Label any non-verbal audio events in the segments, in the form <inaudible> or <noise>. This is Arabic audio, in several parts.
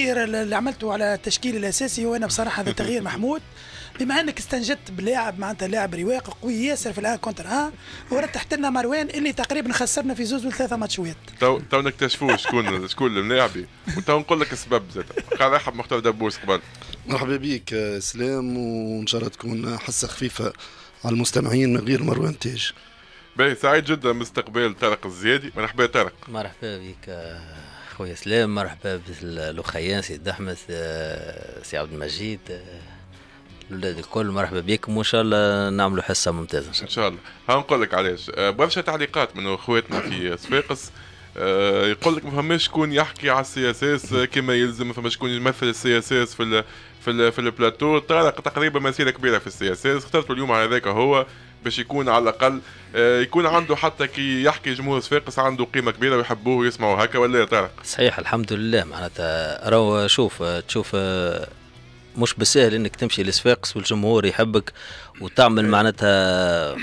التغيير اللي عملته على التشكيل الاساسي هو انا بصراحه هذا تغيير <laughs> محمود بما انك استنجدت بلاعب معناتها لاعب رواق قوي ياسر في الان كونتر ها ورتحت لنا مروان اللي تقريبا خسرنا في زوز ثلاثة ماتشوات تو تو نكتشفوا شكون شكون الملاعبي وتو نقول لك السبب زاد قال رحب مختار دبوس قبل مرحبا بك سلام وان شاء الله تكون حصه خفيفه على المستمعين من غير مروان تاج باهي سعيد جدا باستقبال طارق الزيادي مرحبا طارق مرحبا بك خويا سلام مرحبا بالأخيان سي أحمد آه، سي عبد المجيد آه، الاولاد الكل مرحبا بكم وان شاء الله نعملوا حصه ممتازه ان شاء الله ان شاء الله ها نقول لك علاش آه، برشا تعليقات من اخواتنا في صفاقس <coughs> يقول لك ما فماش شكون يحكي على السي اس اس كما يلزم ما فماش شكون يمثل السي اس اس في في ال في البلاتو تقريبا مسيره كبيره في السي اس اس اخترت اليوم على ذاك هو باش يكون على الاقل آه، يكون عنده حتى كي يحكي جمهور صفاقس عنده قيمه كبيره ويحبوه ويسمعوا هكا ولا يا طارق صحيح الحمد لله معناتها راهو شوف تشوف آه، مش بسهل انك تمشي لصفاقس والجمهور يحبك وتعمل معناتها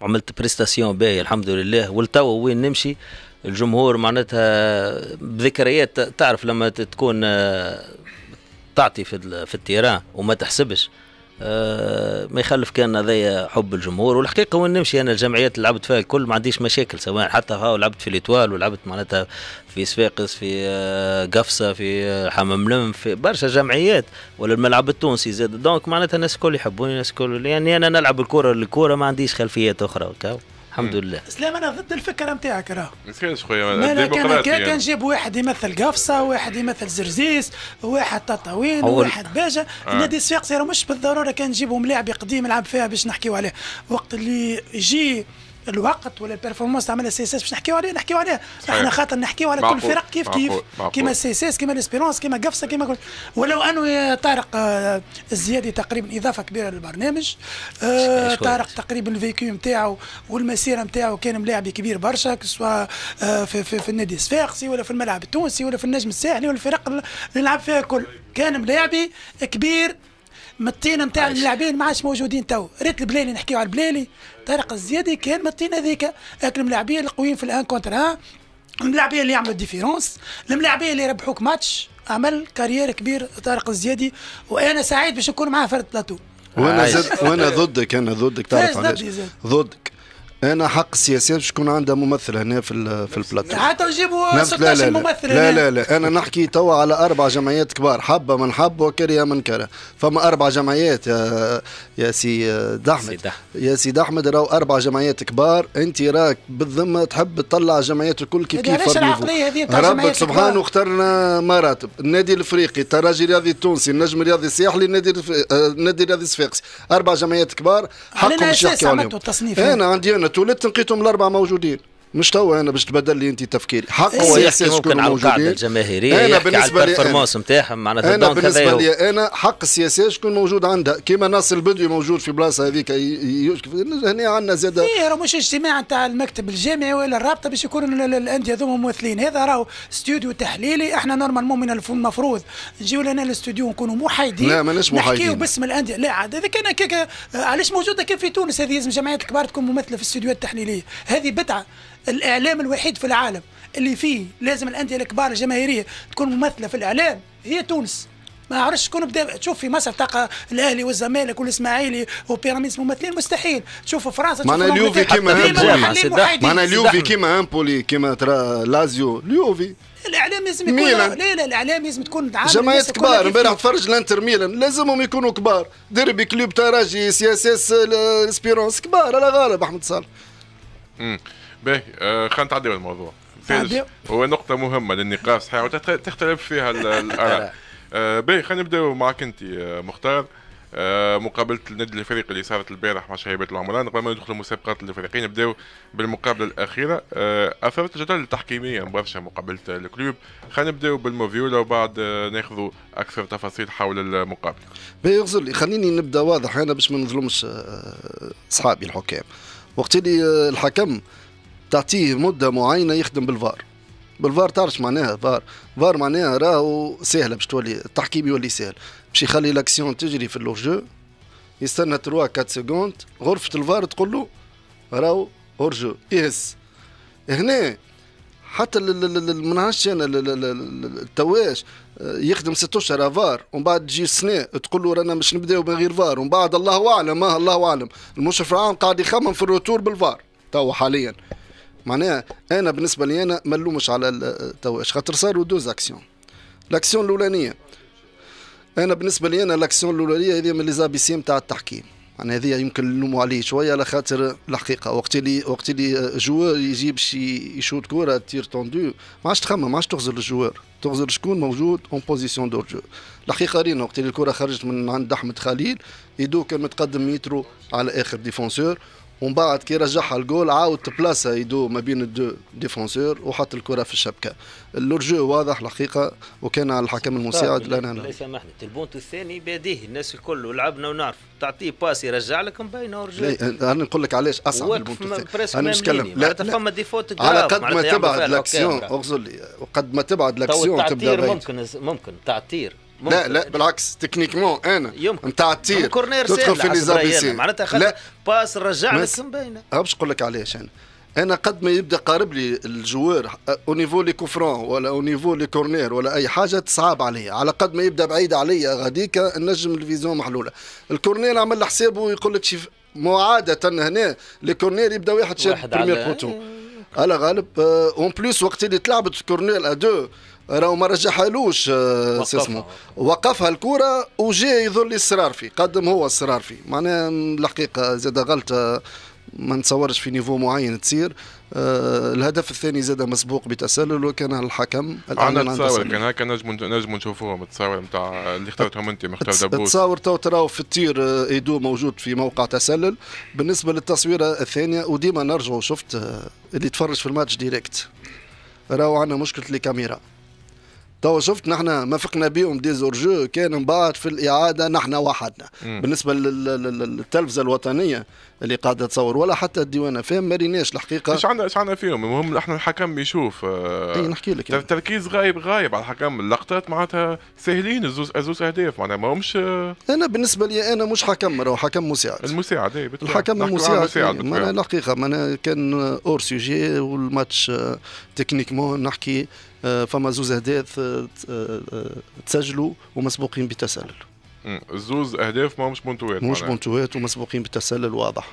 عملت بريستاسيون باهي الحمد لله ولتوا وين نمشي الجمهور معناتها بذكريات تعرف لما تكون آه، تعطي في في التيران وما تحسبش ما يخلف كان هذايا حب الجمهور والحقيقه وين نمشي انا الجمعيات اللي لعبت فيها الكل ما عنديش مشاكل سواء حتى ها لعبت في ليتوال ولعبت معناتها في صفاقس في آه، قفصه في آه، حمام لم في برشا جمعيات ولا الملعب التونسي زاد دونك معناتها الناس الكل يحبوني الناس الكل يعني انا نلعب الكره الكره ما عنديش خلفيات اخرى الحمد لله اسلام انا ضد الفكره نتاعك راه ما خويا ما الديمقراطيه كان جاب واحد يمثل قفصه واحد يمثل زرزيس واحد تطاوين واحد باجه آه. النادي الصفاقسي راه مش بالضروره كان نجيبهم لاعب قديم يلعب فيها باش نحكيو عليه وقت اللي يجي الوقت ولا البيرفورمانس تاع السي اس اس باش نحكيو عليه نحكيو عليه احنا خاطر نحكيو على كل فرق كيف كيف كيما السي اس اس كيما الاسبيرونس كيما قفصه كيما كل ولو انه يا طارق آه، الزيادي تقريبا اضافه كبيره للبرنامج آه، طارق تقريبا الفيكيو نتاعو والمسيره نتاعو كان ملاعب كبير برشا سواء آه، في, في, في النادي الصفاقسي ولا في الملعب التونسي ولا في النجم الساحلي ولا الفرق اللي نلعب فيها كل كان ملاعبي كبير متينا نتاع الملاعبين ما عادش موجودين تو ريت البلالي نحكيو على البلالي طارق الزيادي كان متينا ذيك لكن الملاعبين القويين في الان كونتر ان الملاعبين اللي يعملوا ديفيرونس الملاعبين اللي يربحوك ماتش عمل كارير كبير طارق الزيادي وانا سعيد باش نكون معاه فرد بلاتو وانا وانا ضدك انا ضدك تعرف علاش ضدك انا حق السياسات باش يكون عندها ممثل هنا في في البلاتو حتى نجيبوا 16 ممثل لا, لا لا لا انا نحكي توا على اربع جمعيات كبار حبه من حب وكره من كره فما اربع جمعيات يا يا سي دحمد يا سي دحمد راهو اربع جمعيات كبار انت راك بالذمه تحب تطلع جمعيات الكل كيف كيف العقليه هذه رب سبحانه اخترنا مراتب النادي الافريقي الترجي الرياضي التونسي النجم الرياضي الساحلي النادي النادي آه، الرياضي الصفاقسي اربع جمعيات كبار حقهم باش انا عندي انا تولدت لقيتهم الاربعه موجودين مش توا انا باش تبدل لي انت تفكيري حق إيه، هو يحكي ممكن على القاعده الجماهيريه انا بالنسبه على البرفورمانس نتاعهم معناتها انا بالنسبه لي انا حق السياسيه شكون موجود عندها كيما ناصر البدوي موجود في بلاصه هذيك هنا عندنا زاد ايه راه مش اجتماع نتاع المكتب الجامعي ولا الرابطه باش يكونوا الانديه هذوما ممثلين هذا راهو استوديو تحليلي احنا نورمالمون من المفروض نجيو لنا الاستوديو نكونوا محايدين لا ماناش محايدين نحكيو باسم الانديه لا عاد هذا كان علاش موجوده كان في تونس هذه لازم جمعيات الكبار تكون ممثله في الاستوديوهات التحليليه هذه بدعه الاعلام الوحيد في العالم اللي فيه لازم الانديه الكبار الجماهيريه تكون ممثله في الاعلام هي تونس ما عرفش شكون بدا تشوف في مصر تلقى الاهلي والزمالك والاسماعيلي وبيراميدز ممثلين مستحيل تشوف فرنسا تشوف معنا اليوفي كيما امبولي معنا اليوفي كيما امبولي كيما ترى لازيو اليوفي الاعلام لازم يكون ميلان. لا لا الاعلام لازم تكون جماهير كبار امبارح تفرج الانتر ميلان لازمهم يكونوا كبار ديربي كلوب تراجي سي اس اس اسبيرونس كبار على غالب احمد صالح باهي آه، خلينا نتعداو الموضوع هو نقطة مهمة للنقاش صحيح وتختلف فيها <laughs> الآراء آه، باهي خلينا نبداو معك أنت آه، مختار مقابلة النادي الإفريقي اللي صارت البارح مع شهيبة العمران قبل ما ندخلوا مسابقات الإفريقية نبداو بالمقابلة الأخيرة أثرت الجدل التحكيمية برشا مقابلة الكلوب خلينا نبداو بالموفيولا وبعد ناخذوا أكثر تفاصيل حول المقابلة. باهي غزل خليني نبدا واضح أنا باش ما نظلمش أصحابي الحكام وقت اللي الحكم تعطيه مده معينه يخدم بالفار بالفار تعرف معناها فار فار معناها راهو سهله باش تولي التحكيم يولي سهل باش يخلي لاكسيون تجري في لو جو يستنى 3 4 سكوند غرفه الفار تقول له راهو اور جو يهز هنا حتى ما نعرفش انا التواش آه، يخدم ست اشهر فار ومن بعد تجي السنه تقول له رانا مش نبداو من غير فار ومن بعد الله اعلم ما آه، الله اعلم المشرف العام قاعد يخمم في الروتور بالفار تو حاليا معناها انا بالنسبه لي انا ما نلومش على تواش خاطر صاروا دوز اكسيون الاكسيون الاولانيه انا بالنسبه لي انا الاكسيون الاولانيه هذه من لي زابيسي نتاع التحكيم يعني هذه يمكن نلوموا عليه شويه على خاطر الحقيقه وقت اللي وقت اللي جوار يجي باش يشوط كوره تير توندو ما عادش تخمم ما عادش تغزر الجوار تغزر شكون موجود اون بوزيسيون دور جو الحقيقه رينا وقت اللي الكره خرجت من عند احمد خليل يدو كان متقدم مترو على اخر ديفونسور ومن بعد كي رجعها الجول عاود بلاصه يدو ما بين الدو ديفونسور وحط الكره في الشبكه اللورجو واضح الحقيقه وكان على الحكم المساعد لنا لا سامحني البونت الثاني باديه الناس الكل لعبنا ونعرف تعطيه باس يرجع لك مبينه اورجو انا نقول لك علاش اصعب من الثاني انا مش نتكلم لا فما ديفوت على قد ما تبعد لاكسيون اغزر لي وقد ما تبعد لاكسيون تبدا ممكن ممكن تعطير لا لا بالعكس تكنيكمون انا نتاع التير تدخل في لي سي معناتها خلى باس رجع لك مبينه أه، باش نقول لك علاش انا انا قد ما يبدا قارب لي الجوار او نيفو لي كوفرون ولا او نيفو لي كورنير ولا اي حاجه تصعب عليا على قد ما يبدا بعيد عليا غاديك نجم الفيزيون محلوله الكورنير عمل حسابه ويقول لك شيف معادة هنا لي كورنير يبدا واحد شاب واحد بوتو على غالب اون أه، بليس وقت اللي تلعبت كورنير ا دو راهو ما رجحهالوش آه، اسمه وقفها الكره وجا يظل فيه قدم هو فيه معناها الحقيقه زاد غلطه آه، ما نتصورش في نيفو معين تصير آه الهدف الثاني زاد مسبوق بتسلل وكان الحكم انا نتصور كان هكا نجم نجم نشوفوهم متصاور نتاع اللي اخترتهم انت مختار دبوس التصاور تو تراو في التير آه، ايدو موجود في موقع تسلل بالنسبه للتصويره الثانيه وديما نرجعوا شفت اللي تفرج في الماتش ديريكت راهو عندنا مشكله الكاميرا تو شفت نحن ما فقنا بيهم دي جو كان من بعد في الاعاده نحن وحدنا بالنسبه للتلفزه الوطنيه اللي قاعده تصور ولا حتى الديوانه فهم ما الحقيقه ايش عندنا ايش عندنا فيهم المهم احنا الحكم يشوف آه اي نحكي لك التركيز غايب غايب على الحكم اللقطات معناتها ساهلين الزوز زوز اهداف معناتها ما همش آه انا بالنسبه لي انا مش حكم راهو حكم مساعد المساعد اي الحكم المساعد, إيه، المساعد ما الحقيقه ما كان اور سوجي والماتش آه، تكنيكمون نحكي آه، فما زوز اهداف آه، آه، تسجلوا ومسبوقين بتسلل زوز اهداف ما مش بونتوات مش بونتوات ومسبوقين بالتسلل واضح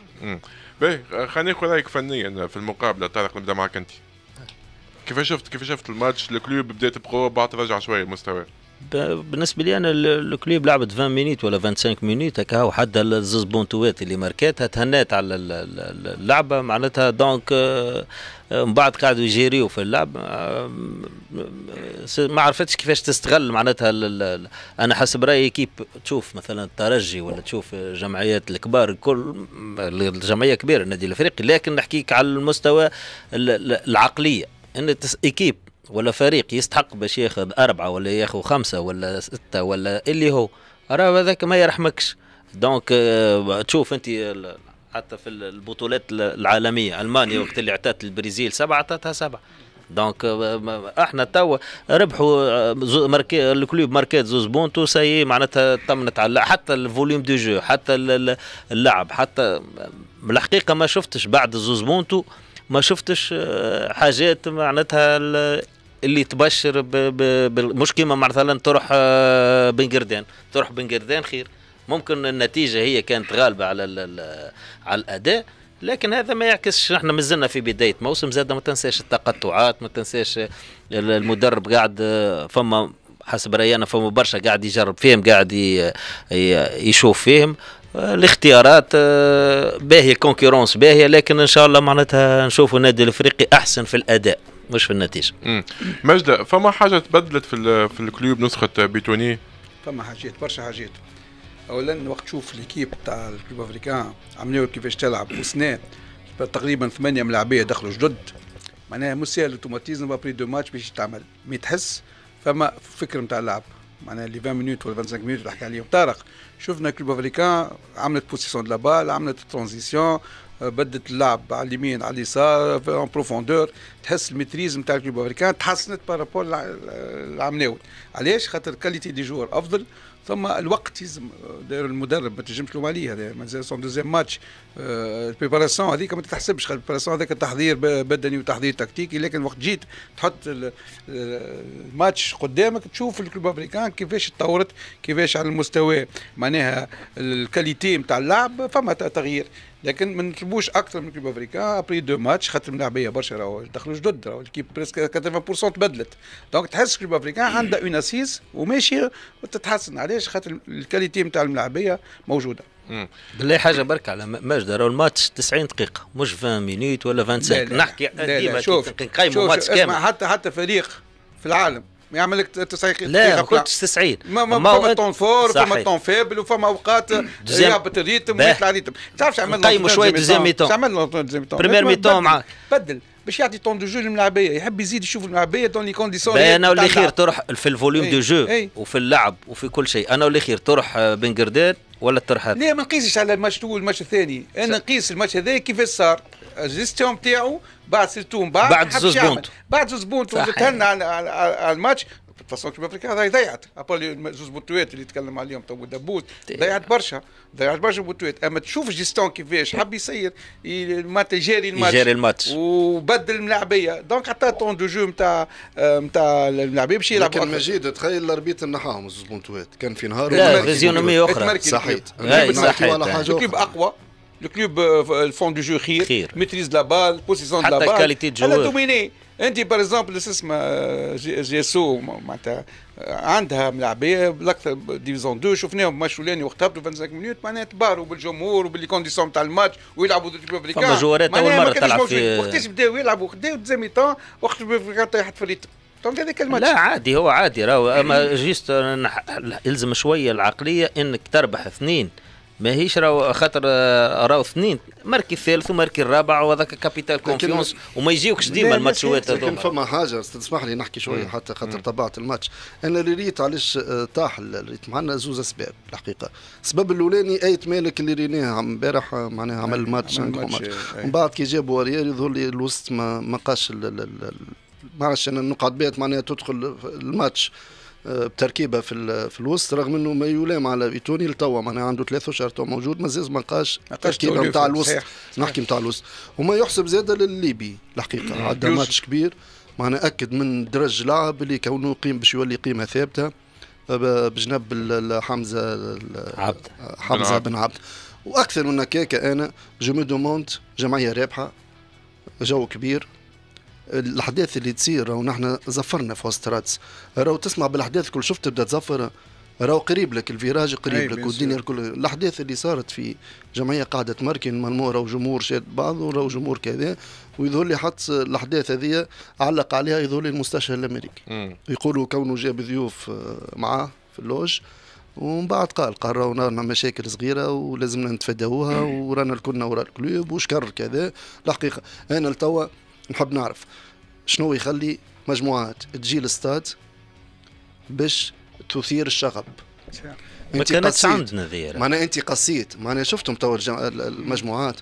باهي خلينا ناخذ رايك فنيا في المقابله طارق نبدا معك انت كيف شفت كيف شفت الماتش الكلوب بدات بقوه بعد رجع شويه المستوى بالنسبه لي انا الكليب لعبت 20 مينيت ولا 25 مينيت هكا وحتى الزوز بونتوات اللي ماركاتها تهنات على اللعبه معناتها دونك آه، آه، من بعد قعدوا يجيريو في اللعب آه، ما عرفتش كيفاش تستغل معناتها انا حسب رايي كيب تشوف مثلا الترجي ولا تشوف جمعيات الكبار الكل الجمعيه كبيره النادي الافريقي لكن نحكيك على المستوى العقليه ان ايكيب ولا فريق يستحق باش ياخذ أربعة ولا ياخذ خمسة ولا ستة ولا اللي هو راه هذاك ما يرحمكش دونك euh, تشوف أنت حتى في البطولات العالمية ألمانيا وقت اللي عطات البرازيل سبعة عطاتها سبعة دونك euh, احنا توا ربحوا آه، ماركي الكلوب ماركات زوز بونتو سي معناتها طمنت على حتى الفوليوم دو جو حتى اللعب حتى الحقيقه ما شفتش بعد زوز بونتو ما شفتش آه، حاجات معناتها اللي تبشر مش كيما مثلا تروح آه، بن قردان تروح بن قردان خير ممكن النتيجه هي كانت غالبه على على الاداء لكن هذا ما يعكسش احنا مازلنا في بدايه موسم زاد ما تنساش التقطعات ما تنساش المدرب قاعد آه، فما حسب راينا فما برشا قاعد يجرب فيهم قاعد يشوف فيهم آه، الاختيارات باهيه كونكورونس باهيه لكن ان شاء الله معناتها نشوفوا النادي الافريقي احسن في الاداء مش في النتيجه مجد فما حاجه تبدلت في في الكلوب نسخه بيتوني فما حاجات برشا حاجات اولا وقت تشوف ليكيب تاع الكلوب افريكان عملوا كيفاش تلعب وسنا تقريبا ثمانيه من دخلوا جدد معناها مش ساهل اوتوماتيزم ابري دو ماتش باش تعمل مي تحس فما فكر نتاع اللعب معناها لي 20 مينوت ولا 25 مينوت اللي حكى عليهم طارق شفنا كلوب افريكان عملت بوسيسيون دو لابال عملت ترانزيسيون بدت اللعب على اليمين على اليسار اون بروفوندور تحس الميتريز نتاع الكلوب افريكان تحسنت بارابول العمناوي علاش خاطر كاليتي دي جوار افضل ثم الوقت يلزم آه، داير المدرب ما تنجمش تلوم عليه هذا مازال سون دوزيام ماتش البريباراسيون هذيك ما تحسبش البريباراسيون هذاك تحضير بدني وتحضير تكتيكي لكن وقت جيت تحط آه، الماتش قدامك تشوف الكلوب افريكان كيفاش تطورت كيفاش على المستوى معناها الكاليتي نتاع اللعب فما تغيير لكن ما نطلبوش اكثر من كلوب افريكان ابري دو ماتش خاطر ملاعبيه برشا راهو دخلوا جدد راهو الكيب بريسك 80% تبدلت دونك تحس كلوب افريكان عندها اون اسيس وماشيه وتتحسن علاش خاطر الكاليتي نتاع الملاعبيه موجوده بالله حاجه برك على ماجد راهو الماتش 90 دقيقه مش 20 مينوت ولا 25 نحكي ديما نقيموا ماتش كامل حتى حتى فريق في العالم يعمل لك تسعين لا ما كنتش تسعين ما ما فما طون فور فما طون فابل وفما اوقات يهبط الريتم ويطلع الريتم تعرف شو عملنا نقيموا شويه دوزيام ميتون شو عملنا دوزيام ميتون بريمير ميتون معاك بدل باش يعطي طون دو جو للملاعبيه يحب يزيد يشوف الملاعبيه دون لي كونديسيون انا واللي خير تروح في الفوليوم دو جو وفي اللعب وفي كل شيء انا واللي خير تروح آه، بن ولا تروح لا ما نقيسش على الماتش الاول الماتش الثاني انا نقيس الماتش هذا كيفاش صار الجيستيون تاعو بعد سيرتو من أمم، بعد بعد زوز بونت بعد زوز بونت وتهنى على, على, على الماتش فاسون كيما افريكا هذا ضيعت ابل زوز بوتويت اللي تكلم عليهم تو دابوت ضيعت برشا ضيعت برشا بوتويت اما تشوف جيستون كيفاش حب يسير معناتها يجاري الماتش يجاري الماتش وبدل الملاعبيه دونك حتى طون دو جو نتاع نتاع الملاعبيه باش يلعب لكن مجيد تخيل الاربيت نحاهم زوز بوتويت كان في نهار لا فيزيونومي اخرى صحيت صحيت على اقوى لو كلوب الفون دو جو خير, خير. ميتريز لا بال بوسيسيون دو لا بال حتى كاليتي دو دوميني انت باغ اكزومبل اسمها جيسو معناتها عندها ملاعبيه بالاكثر ديفيزون 2 شفناهم ماتش الاولاني وقتها 25 مينوت معناها تباروا بالجمهور وبالكونديسيون تاع الماتش ويلعبوا ضد البريكان فما جوارات اول مره تلعب في وقتاش بداوا يلعبوا خداو ديزيام طون وقت البريكان طيحت في الريتم دونك هذاك الماتش لا عادي هو عادي راهو اما جيست يلزم آه، شويه العقليه انك تربح اثنين ماهيش راهو خاطر آه، راهو اثنين ماركي الثالث وماركي الرابع وهذاك كابيتال كونفيونس وما يجيوكش ديما الماتشوات هذوما لكن فما حاجه تسمح لي نحكي شويه حتى خاطر طبعت الماتش انا اللي ريت علاش آه، طاح ريت معنا زوز اسباب الحقيقه السبب الاولاني ايت مالك اللي ريناه امبارح آه، معناها عمل ماتش من بعد كي جابوا ريال يظهر لي الوسط ما قاش ما عرفتش انا نقعد بيت معناها تدخل الماتش بتركيبه في في الوسط رغم انه ما يلام على ايتوني لتوا معناها عنده ثلاث اشهر تو موجود مازال ما لقاش التركيبه نتاع الوسط نحكي نتاع الوسط وما يحسب زاده للليبي الحقيقه عندها ماتش كبير معناها اكد من درج لاعب اللي كونه قيم باش يولي قيمه ثابته بجنب حمزه عبد حمزه بن عبد واكثر من هكاك انا جو مي دوموند جمعيه رابحه جو كبير الاحداث اللي تصير ونحن زفرنا في وسط راتس راهو تسمع بالاحداث كل شفت تبدا تزفر راهو قريب لك الفيراج قريب لك والدنيا الكل الاحداث اللي صارت في جمعيه قاعده مركن ملمو راهو جمهور شاد بعض راهو جمهور كذا ويظهر لي حط الاحداث هذه علق عليها يظهر لي المستشفى الامريكي يقولوا كونه جاب ضيوف آه، معاه في اللوج ومن بعد قال قال راهو رانا مشاكل صغيره ولازمنا نتفاداوها ورانا الكلنا وراء الكلوب وشكر كذا الحقيقه انا لتوا نحب نعرف شنو يخلي مجموعات تجي للستاد باش تثير الشغب ما كانتش عندنا ذي معناها انت قصيت معناها شفتم تو المجموعات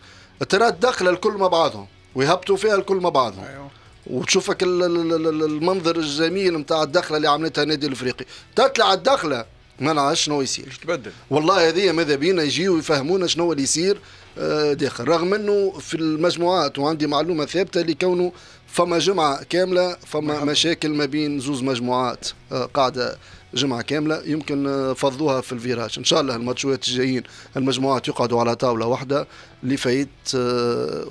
ترى داخله الكل مع بعضهم ويهبطوا فيها الكل مع بعضهم أيوه. وتشوفك المنظر الجميل نتاع الدخله اللي عملتها النادي الافريقي تطلع الدخله ما نعرفش شنو يصير تبدل والله هذه ماذا بينا يجيو يفهمونا شنو اللي يصير آه، داخل رغم انه في المجموعات وعندي معلومه ثابته لكونه فما جمعه كامله فما مشاكل ما بين زوز مجموعات آه، قاعده جمعه كامله يمكن آه، فضوها في الفيراج ان شاء الله الماتشات الجايين المجموعات يقعدوا على طاوله واحده لفايت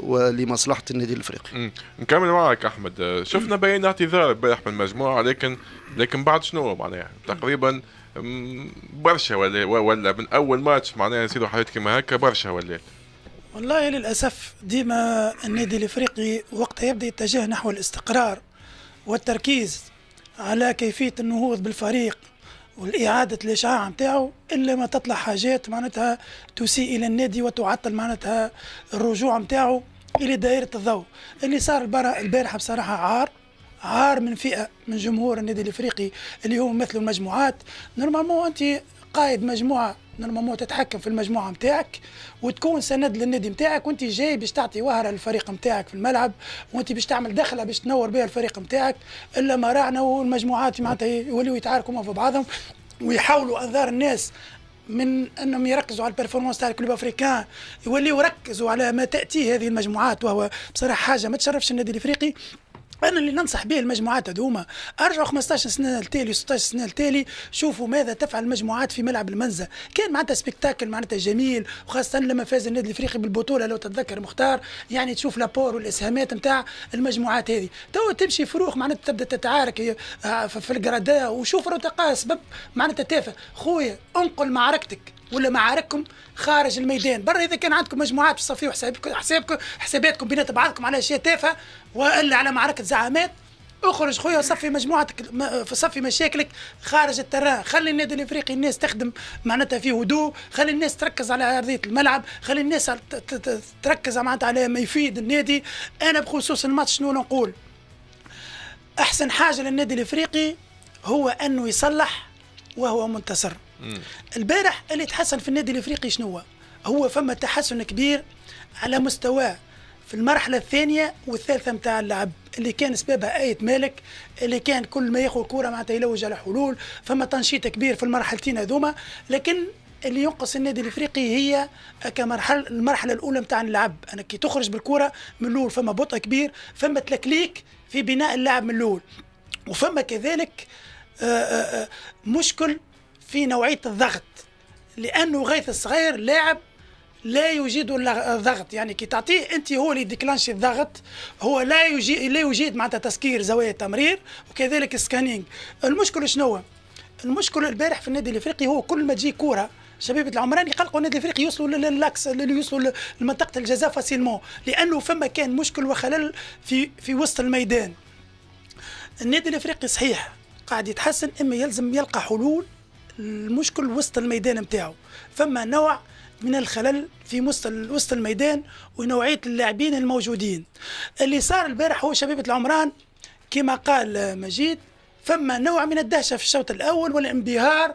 ولمصلحه النادي الافريقي نكمل معك احمد شفنا بيان اعتذار البارح من المجموعه لكن لكن بعد شنو معناها تقريبا برشا ولا ولا من اول ماتش معناها يصيروا حاجات كيما هكا برشا ولا والله للاسف ديما النادي الافريقي وقتها يبدا يتجه نحو الاستقرار والتركيز على كيفيه النهوض بالفريق والإعادة الإشعاع نتاعو إلا ما تطلع حاجات معناتها تسيء إلى النادي وتعطل معناتها الرجوع نتاعو إلى دائرة الضوء اللي صار البارحة بصراحة عار عار من فئه من جمهور النادي الافريقي اللي هم مثل المجموعات نورمالمون انت قائد مجموعه نورمالمون تتحكم في المجموعه نتاعك وتكون سند للنادي نتاعك وانت جاي باش تعطي وهره للفريق نتاعك في الملعب وانت باش تعمل دخله باش تنور بها الفريق نتاعك الا ما راعنا والمجموعات معناتها يوليو يتعاركوا في بعضهم ويحاولوا انذار الناس من انهم يركزوا على البرفورمانس تاع الكلوب افريكان يوليو يركزوا على ما تاتيه هذه المجموعات وهو بصراحه حاجه ما تشرفش النادي الافريقي انا اللي ننصح به المجموعات هذوما ارجعوا 15 سنه لتالي 16 سنه لتالي شوفوا ماذا تفعل المجموعات في ملعب المنزه كان معناتها سبيكتاكل معناتها جميل وخاصه لما فاز النادي الافريقي بالبطوله لو تتذكر مختار يعني تشوف لابور والاسهامات نتاع المجموعات هذه تو تمشي فروخ معناتها تبدا تتعارك آه، في القرادا وشوف راه سبب معناتها تافه خويا انقل معركتك ولا معارككم خارج الميدان برا اذا كان عندكم مجموعات تصفيوا وحسابكم حسابكم حساباتكم بينات بعضكم على اشياء تافهه والا على معركه زعامات اخرج خويا صفي مجموعتك صفي مشاكلك خارج التران خلي النادي الافريقي الناس تخدم معناتها في هدوء خلي الناس تركز على ارضيه الملعب خلي الناس تركز معناتها على ما يفيد النادي انا بخصوص الماتش شنو نقول احسن حاجه للنادي الافريقي هو انه يصلح وهو منتصر البارح اللي تحسن في النادي الافريقي شنو هو هو فما تحسن كبير على مستوى في المرحلة الثانية والثالثة نتاع اللعب اللي كان سببها آية مالك اللي كان كل ما ياخذ كورة معناتها يلوج على حلول فما تنشيط كبير في المرحلتين هذوما لكن اللي ينقص النادي الافريقي هي كمرحله المرحله الاولى نتاع اللعب أنا كي تخرج بالكره من الاول فما بطء كبير فما تلكليك في بناء اللعب من الاول وفما كذلك آه، آه، آه، مشكل في نوعية الضغط لأنه غيث الصغير لاعب لا يجيد الضغط يعني كي تعطيه انت هو اللي ديكلانشي الضغط هو لا يجيد لا يجيد معناتها تسكير زوايا التمرير وكذلك السكانينج المشكل شنو المشكل البارح في النادي الافريقي هو كل ما تجي كوره شبيبة العمران يقلقوا النادي الافريقي يوصلوا للاكس يوصلوا لمنطقه الجزاء فاسيلمون لانه فما كان مشكل وخلل في في وسط الميدان النادي الافريقي صحيح قاعد يتحسن اما يلزم يلقى حلول المشكل وسط الميدان نتاعو فما نوع من الخلل في وسط الميدان ونوعيه اللاعبين الموجودين اللي صار البارح هو شبيبه العمران كما قال مجيد فما نوع من الدهشه في الشوط الاول والانبهار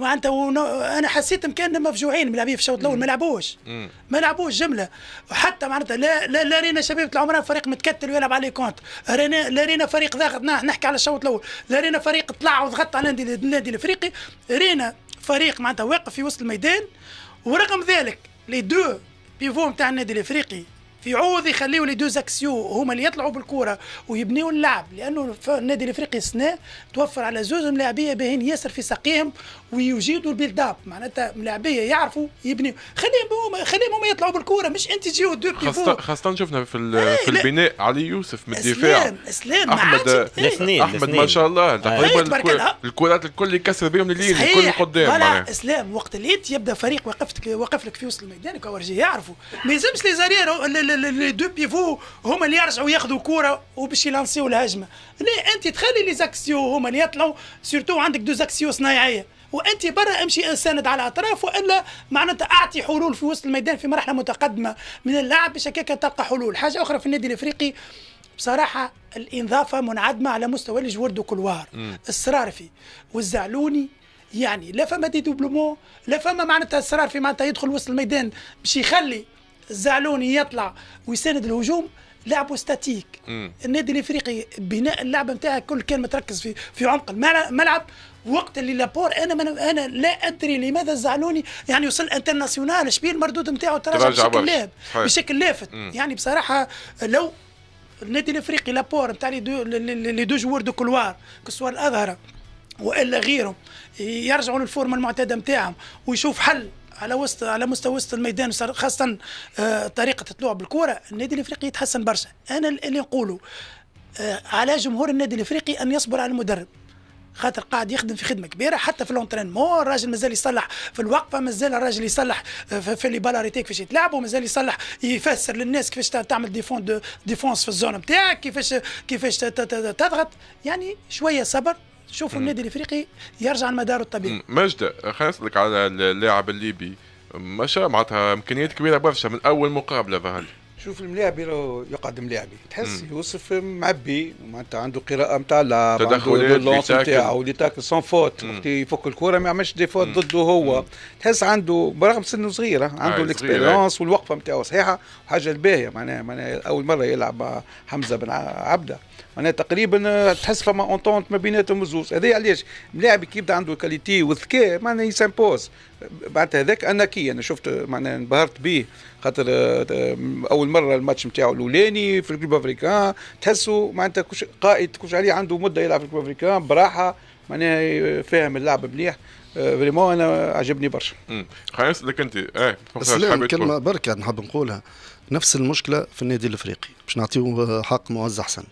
ومعناتها انا حسيتهم كان مفجوعين من في الشوط الاول ما لعبوش ما لعبوش جمله وحتى معناتها لا لا, لا رينا شباب العمران فريق متكتل ويلعب عليه كونت رينا لا رينا فريق ضاغط نحكي على الشوط الاول لا رينا فريق طلع وضغط على النادي الافريقي رينا فريق معناتها واقف في وسط الميدان ورغم ذلك لي دو بيفو نتاع النادي الافريقي يعوض يخليوا لي دو زاكسيو هما اللي يطلعوا بالكوره ويبنيوا اللعب لانه النادي الافريقي السنه توفر على زوج ملاعبيه باهين ياسر في ساقيهم ويجيدوا البيلد اب معناتها ملاعبيه يعرفوا يبنيوا خليهم هما خليهم هما يطلعوا بالكوره مش انت تجيو دو خاصة خاصة شفنا في إيه، في البناء علي يوسف من الدفاع اسلام اسلام احمد الاثنين احمد ما شاء الله آه. تقريبا الكرات الكل اللي كسر بهم اللين الكل قدام لا اسلام وقت اللي يبدا فريق وقفت وقف لك في وسط الميدان كورجي يعرفوا ما يلزمش لي زارير لي دو بيفو هما اللي يرجعوا ياخذوا كره وباش يلانسيو الهجمه لا انت تخلي لي زاكسيو هما اللي يطلعوا سورتو عندك دو زاكسيو صنايعيه وانت برا امشي ساند على الاطراف والا معناتها اعطي حلول في وسط الميدان في مرحله متقدمه من اللعب باش هكاك تلقى حلول حاجه اخرى في النادي الافريقي بصراحه الانضافه منعدمه على مستوى الجوار دو كلوار الصرارفي والزعلوني يعني لا فما دي دوبلومون لا فما معناتها الصرارفي معناتها يدخل وسط الميدان باش يخلي الزعلوني يطلع ويساند الهجوم لعبوا ستاتيك مم. النادي الافريقي بناء اللعبه نتاعها كل كان متركز في في عمق الملعب وقت اللي لابور انا من انا لا ادري لماذا زعلوني يعني وصل انترناسيونال شبيه المردود نتاعو تراجع بشكل لافت بشكل لافت يعني بصراحه لو النادي الافريقي لابور نتاع لي دو جوور دو كولوار كسوار الاظهره والا غيرهم يرجعوا للفورمه المعتاده نتاعهم ويشوف حل على وسط على مستوى وسط الميدان خاصه آه، طريقه تلعب بالكورة النادي الافريقي يتحسن برشا انا اللي نقوله آه، على جمهور النادي الافريقي ان يصبر على المدرب خاطر قاعد يخدم في خدمه كبيره حتى في لونترينمون الراجل مازال يصلح في الوقفه مازال الراجل يصلح آه، في لي بالاريتي كيفاش يتلعبوا مازال يصلح يفسر للناس كيفاش تعمل ديفون ديفونس في الزون نتاعك كيفاش كيفاش تضغط يعني شويه صبر تشوفوا النادي الافريقي يرجع لمداره الطبيعي مجد خلينا نسالك على اللاعب الليبي مشى معناتها امكانيات كبيره برشا من اول مقابله ظهر لي شوف الملاعبي يقعد ملاعبي تحس يوسف معبي معناتها عنده قراءه نتاع لعب تدخلات اللونس نتاعو اللي تاكل سون فوت وقت يفك الكره ما يعملش دي فوت ضده هو مم. تحس عنده برغم سنه صغيره عنده الاكسبيرونس آه، والوقفه نتاعو صحيحه وحاجه الباهيه معناها معناها اول مره يلعب مع حمزه بن عبده معناها تقريبا تحس فما اونتونت ما بيناتهم الزوز هذا علاش ملاعب كي يبدا عنده الكاليتي وذكاء معناها يسامبوز بعد هذاك انا كي انا شفت معناها انبهرت به خاطر آه، آه، اول مره الماتش نتاعو الاولاني في الكلوب افريكان تحسوا معناتها قائد كوش عليه عنده مده يلعب في الكلوب افريكان براحه معناها آه، فاهم اللعب مليح فريمون انا عجبني برشا. خلينا نسالك انت اه كلمه بركه يعني نحب نقولها نفس المشكله في النادي الافريقي باش نعطيو حق معز حسن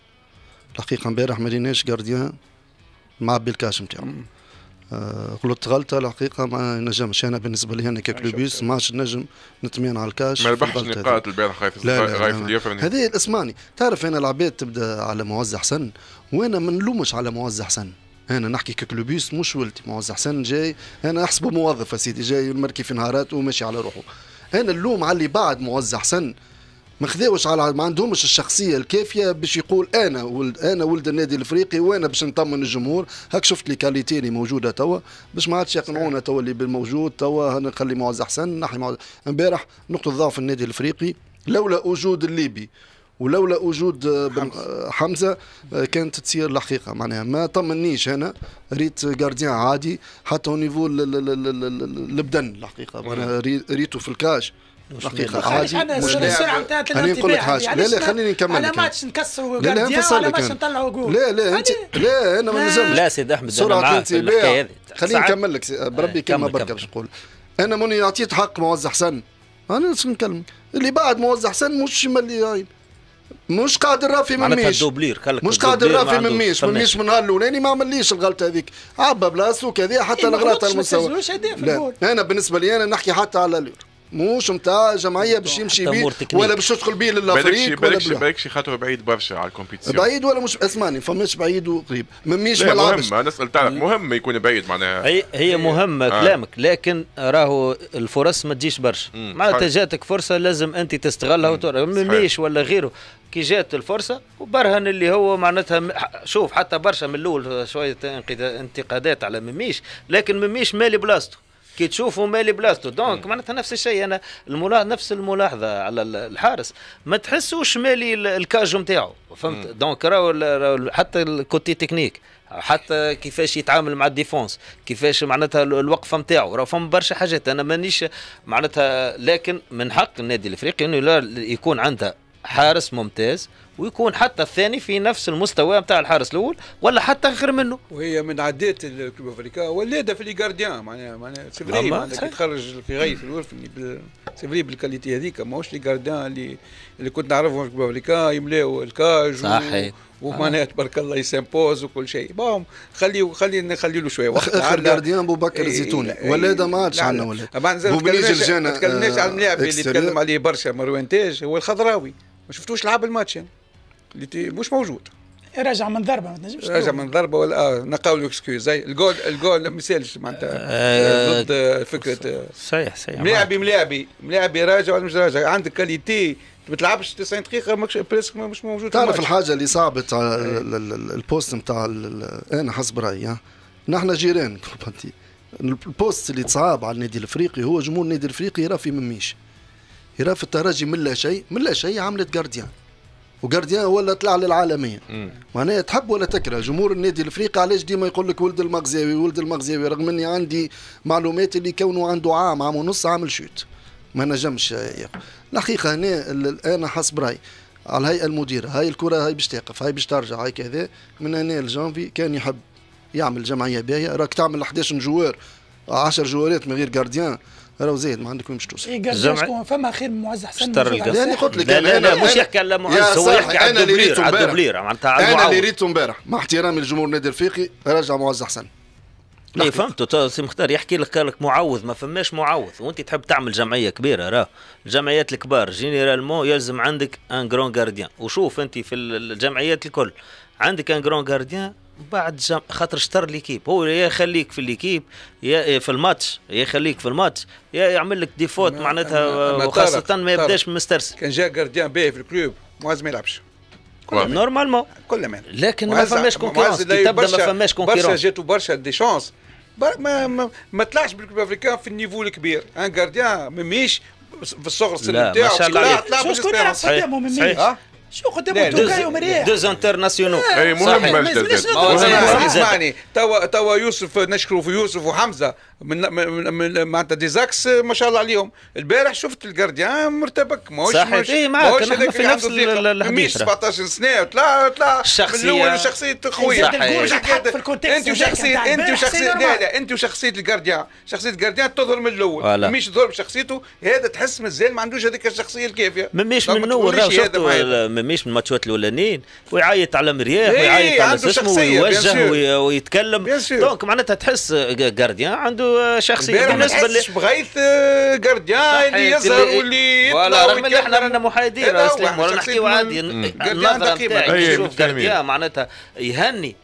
الحقيقه امبارح ما ريناش جارديان مع بالكاش نتاعو. غلطت غلطه الحقيقه ما نجمش انا بالنسبه لي انا ككلوبيس ما عادش نجم نتمين على الكاش ما ربحتش نقاط البارح خايف لا لا اليوفر هذه اسمعني تعرف انا العباد تبدا على معز حسن وانا ما نلومش على معز حسن انا نحكي ككلوبيس مش ولدي معز حسن جاي انا احسبه موظف سيدي جاي مركي في نهارات وماشي على روحه انا اللوم على اللي بعد معز حسن ما خذاوش على ما عندهمش الشخصيه الكافيه باش يقول انا ولد انا ولد النادي الافريقي وانا باش نطمن الجمهور هاك شفت لي كاليتي اللي موجوده توا باش ما عادش يقنعونا توا اللي بالموجود توا نخلي معز احسن نحي معز امبارح نقطه ضعف النادي الافريقي لولا وجود الليبي ولولا وجود آه، حمزه آه، آه، كانت تصير الحقيقه معناها ما طمنيش انا ريت جارديان عادي حتى او نيفو البدن الحقيقه معناها ريته في الكاش دقيقة عادي أنا السرعة نتاعت خليني نقول لك حاجة يعني لا لا خليني نكمل على ماتش نكسروا لا لا على ماتش نطلعوا جول لا لا انت لا انا ما نلزمش لا سيد احمد سرعة الانتباه خليني نكمل لك بربي آه، كما بركة باش نقول انا ماني عطيت حق موزع حسن انا نكلمك اللي بعد موزع حسن مش ملي مش قادر رافي من ميش مش قادر رافي من ميش من ميش من نهار الاولاني ما عمليش الغلطه هذيك عبى بلاصتو كذا حتى إيه، الغلطه المستوى لا انا بالنسبه لي انا نحكي حتى على اليورو موش نتاع جمعيه باش يمشي بيه ولا باش تدخل بيه للافريق بالكش شي خاطر بعيد برشا على الكومبيتيسيون بعيد ولا مش اسمعني فماش بعيد وقريب مميش ما مهم انا سالتك مهم يكون بعيد معناها هي هي إيه. مهمه آه. كلامك لكن راهو الفرص ما تجيش برشا معناتها جاتك فرصه لازم انت تستغلها مميش ولا غيره كي جات الفرصه وبرهن اللي هو معناتها شوف حتى برشا من الاول شويه انتقادات على مميش لكن مميش مالي بلاصته كي تشوفوا مالي بلاصتو دونك معناتها نفس الشيء انا الملاحظة نفس الملاحظه على الحارس ما تحسوش مالي الكاجو نتاعو فهمت دونك راهو حتى الكوتي تكنيك حتى كيفاش يتعامل مع الديفونس كيفاش معناتها الوقفه نتاعو راه فهم برشا حاجات انا مانيش معناتها لكن من حق النادي الافريقي انه يكون عندها حارس ممتاز ويكون حتى الثاني في نفس المستوى نتاع الحارس الاول ولا حتى خير منه وهي من عدات الكلوب افريكا ولاده في لي غارديان معناها معناها سيفري نعم. معناها تخرج في في الورف يعني سيفري بالكاليتي هذيك ماهوش لي غارديان اللي اللي كنت نعرفهم في الكلوب افريكا يملاو الكاج صحيح ومعناها آه. تبارك الله يسامبوز وكل شيء بون خلي خلي نخلي له شويه وقت اخر جارديان ابو بكر الزيتوني ولاده ما عادش عندنا ولاده ما تكلمناش على الملاعب آه، اللي تكلم عليه برشا مروان تاج هو الخضراوي ما شفتوش لعب الماتش يعني. اللي مش موجود راجع من ضربه ما تنجمش راجع من ضربه ولا آه، نقاو الاكسكيوز زي الجول الجول ما يسالش معناتها آه، ضد فكره صحيح صحيح ملاعبي ملاعبي ملاعبي راجع ولا مش راجع عندك كاليتي ما تلعبش 90 دقيقه بريسك مش موجود تعرف الحاجه اللي صعبت البوست نتاع انا حسب رايي نحن جيران <laughs> البوست اللي تصعب على النادي الافريقي هو جمهور النادي الافريقي يرى في مميش يرى في الترجي من لا شيء من لا شيء عملت جارديان وغارديان هو اللي طلع للعالميه معناها تحب ولا تكره جمهور النادي الافريقي علاش ديما يقول لك ولد المغزاوي ولد المغزاوي رغم اني عندي معلومات اللي كونه عنده عام عام ونص عامل شوت ما نجمش آه، الحقيقه هنا انا حسب رايي على الهيئه المديره هاي الكره هاي باش تقف هاي باش ترجع هاي كذا من هنا لجانفي كان يحب يعمل جمعيه باهيه راك تعمل 11 جوار 10 جوارات من غير جارديان راهو زايد ما عندكم باش توصل الجمعيه فما خير من معز حسن شطر لاني قلت لك لا لا مش يحكي على معز هو يحكي على الدوبلير على الدوبلير معناتها انا اللي ريته امبارح مع احترامي لجمهور النادي الفيقي رجع معز حسن لا إيه، فهمت سي مختار يحكي لك قال لك معوض ما فماش معوض وانت تحب تعمل جمعيه كبيره راه الجمعيات الكبار جينيرالمون يلزم عندك ان جرون غارديان وشوف انت في الجمعيات الكل عندك ان جرون غارديان بعد جم... خاطر شطر ليكيب هو يا يخليك في ليكيب يا إيه، في الماتش يا يخليك في الماتش يا يعمل لك ديفوت معناتها وخاصه ما يبداش مسترسل كان جا جارديان باهي في الكلوب معز ما يلعبش نورمالمون كل مان لكن ما فماش كونكيرونس تبدا ما فماش كونكيرونس برشا جاتو برشا دي شونس ما, ما, ما طلعش بالكلوب افريكان في النيفو الكبير ان جارديان مميش في الصغر السن نتاعو ما شاء الله عليه طلع بالاسبيرونس صحيح شو قدام تونكاي ومريح دوز انترناسيونو اي مهم اسمعني توا توا يوسف نشكروا في يوسف وحمزه من من من معناتها ديزاكس ما شاء الله عليهم البارح شفت الجارديان مرتبك ماهوش صحيح اي معاك في نفس الحديث 17 سنه طلع طلع من الاول شخصيه خويا انت وشخصيه انت وشخصيه لا لا انت وشخصيه الجارديان شخصيه الجارديان تظهر من الاول مش تظهر بشخصيته هذا تحس مازال ما عندوش هذيك الشخصيه الكافيه مش من الاول شفتوا مش من الماتشات الاولانيين ويعيط على مرياح إيه، ويعيط على اسمه ويوجه ويتكلم دونك معناتها تحس جارديان عنده شخصيه بالنسبه لي بغيث جارديان آه، اللي يظهر واللي يطلع رغم اللي احنا رانا محايدين نحكيو عادي جارديان أيوة، نشوف معناتها يهني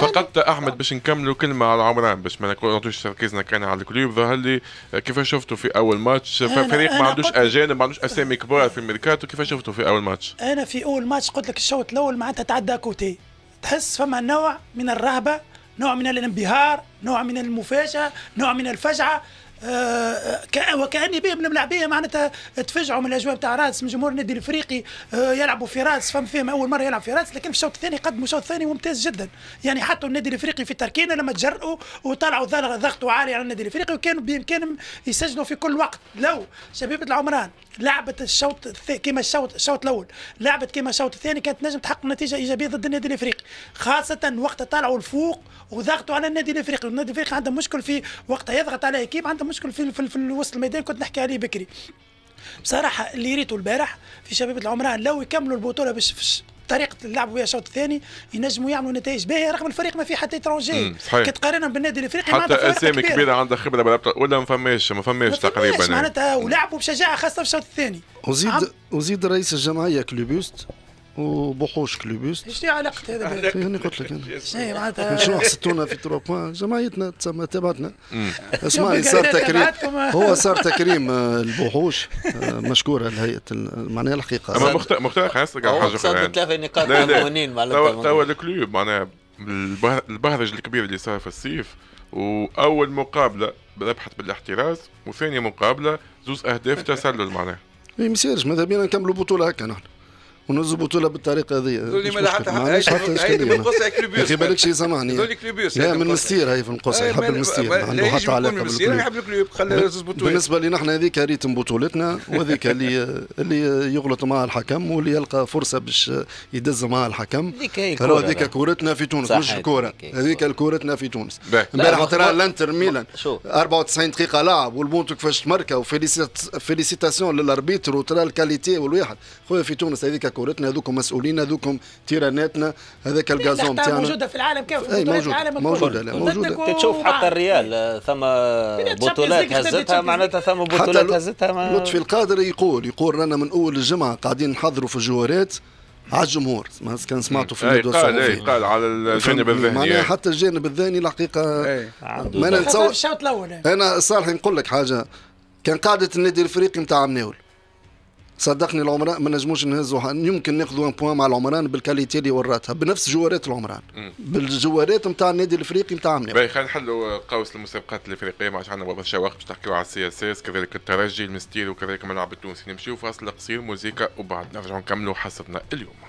فقط احمد باش نكملوا كلمه على عمران باش ما نعطوش تركيزنا كان على الكليوب ظهر لي آه، كيف شفتوا في اول ماتش فريق ما عندوش اجانب ما عندوش اسامي كبار في الميركاتو كيف شفتوا في اول ماتش انا في اول ماتش قلت لك الشوط الاول معناتها تعدى كوتي تحس فما نوع من الرهبه نوع من الانبهار نوع من المفاجأة نوع من الفجعة آه، آه، وكاني من الملاعبيه معناتها تفجعوا من الاجواء نتاع راس من جمهور النادي الافريقي آه، يلعبوا في راس فهم فيهم اول مره يلعب في راس لكن في الشوط الثاني قدموا شوط ثاني ممتاز جدا يعني حطوا النادي الافريقي في تركينه لما تجرؤوا وطلعوا ضغطوا عالي على النادي الافريقي وكانوا بامكانهم يسجلوا في كل وقت لو شبيبه العمران لعبت الشوط كما الشوط الشوط الاول لعبت كما الشوط الثاني كانت نجم تحقق نتيجه ايجابيه ضد النادي الافريقي خاصه وقت طلعوا الفوق وضغطوا على النادي الافريقي النادي الافريقي عنده مشكل في وقت يضغط على اكيب عنده مشكل في, في, في الوسط الميدان كنت نحكي عليه بكري بصراحه اللي ريته البارح في شباب العمران لو يكملوا البطوله باش طريقه اللعب بها الشوط الثاني ينجموا يعملوا نتائج باهيه رغم الفريق ما فيه حتى ترونجي كي تقارنهم بالنادي الافريقي حتى اسامي كبيره, عندها خبره بالابطال ولا ما فماش ما فماش تقريبا يعني. معناتها ولعبوا بشجاعه خاصه في الشوط الثاني وزيد وزيد رئيس الجمعيه كلوبيوست وبوحوش كلوبوس شنو علاقة هذا انا قلت لك انا <laughs> إيه، شنو معناتها شنو في تروا بوان جمعيتنا تسمى تبعتنا اسمعني صار تكريم هو صار تكريم آه، البحوش آه، مشكورة لهيئة معناها الحقيقة اما مختلف مختار خاصك حاجة أخرى ثلاثة نقاط مهمين معناها توا الكلوب معناها البهرج الكبير اللي صار في الصيف واول مقابله ربحت بالاحتراز وثاني مقابله زوز اهداف تسلل معناها ما إيه، يمسيرش ماذا بينا نكملوا بطوله هكا نحن ونهزوا بطوله بالطريقه هذه ذولي ما حتى حتى هيدي من القصه كلوبيوس يا بالك شي سامحني ذولي كلوبيوس لا آه، من مستير هي في القصه يحب المستير ما عنده حتى علاقه بالمستير يحب الكلوب خلى زوز بطولات بالنسبه لنا احنا هذيك ريتم بطولتنا وهذيك اللي <laughs> اللي يغلط مع الحكم واللي يلقى فرصه باش يدز مع الحكم هذيك كورتنا في تونس مش الكوره هذيك كورتنا في تونس امبارح ترى الانتر ميلان 94 دقيقه لعب والبونتو كيفاش تمركه وفيليسيتاسيون للاربيتر وترى الكاليتي والواحد خويا في تونس هذيك كورتنا هذوكم مسؤولينا هذوكم تيراناتنا هذاك الجازون تاعنا موجوده في العالم كيف في موجود العالم موجوده لا موجوده تشوف حتى الريال ثم بطولات هزتها معناتها ثم بطولات هزتها لطفي القادر يقول يقول رانا من اول الجمعه قاعدين نحضروا في الجوارات على الجمهور كان سمعته في الفيديو قال اي قال على الجانب الذهني معناها حتى الجانب الذهني الحقيقه ايه. ما انا نتصور انا صالح نقول لك حاجه كان قاعده النادي الافريقي نتاع مناول صدقني العمران ما نجموش نهزوها يمكن ناخذوا ان بوان مع العمران بالكاليتي اللي وراتها بنفس جوارات العمران بالجوارات نتاع النادي الافريقي نتاع نتاعنا باهي خلينا نحلوا قوس المسابقات الافريقيه ما عندنا برشا وقت باش نحكيو على السي اس اس كذلك الترجي المستير وكذلك الملعب التونسي نمشيو فاصل قصير موزيكا وبعد نرجعوا نكملوا حصتنا اليوم